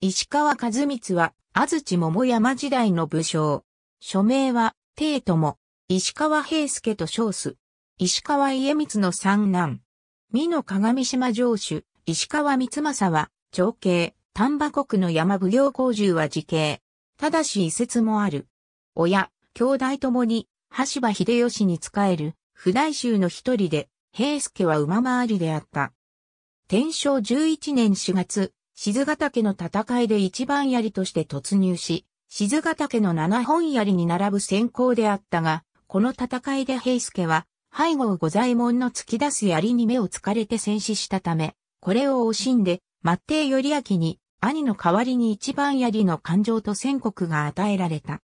石川和光は、安土桃山時代の武将。署名は、帝とも、石川平助と称す。石川家光の三男。美濃鏡島城主、石川光政は、長兄、丹波国の山奉行工獣は時兄。ただし遺説もある。親、兄弟ともに、橋場秀吉に仕える、不大衆の一人で、平助は馬回りであった。天正11年4月、静ヶ岳の戦いで一番槍として突入し、静ヶ岳の七本槍に並ぶ先行であったが、この戦いで平助は、背後五左衛門の突き出す槍に目をつかれて戦死したため、これを惜しんで、末帝頼明に、兄の代わりに一番槍の感情と宣告が与えられた。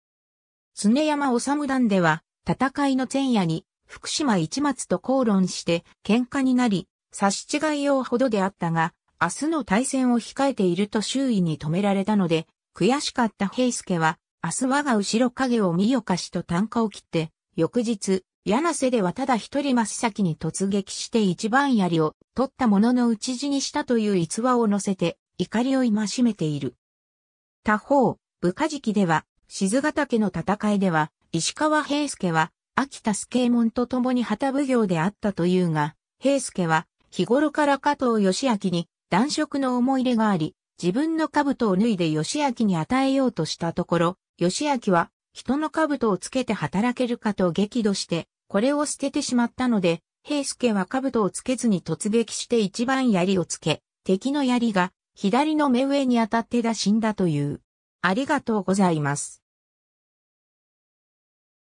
常山治団では、戦いの前夜に、福島市松と口論して、喧嘩になり、差し違いようほどであったが、明日の対戦を控えていると周囲に止められたので、悔しかった平助は、明日我が後ろ影を見よかしと短歌を切って、翌日、柳瀬ではただ一人真っ先に突撃して一番槍を取った者の討ち死にしたという逸話を載せて、怒りを戒めている。他方、部下時期では、静ヶ岳の戦いでは、石川平助は、秋田助右衛門と共に旗奉行であったというが、平助は、日頃から加藤義明に、男色の思い入れがあり、自分の兜を脱いで義明に与えようとしたところ、義明は人の兜をつけて働けるかと激怒して、これを捨ててしまったので、平助は兜をつけずに突撃して一番槍をつけ、敵の槍が左の目上に当たって打死んだという。ありがとうございます。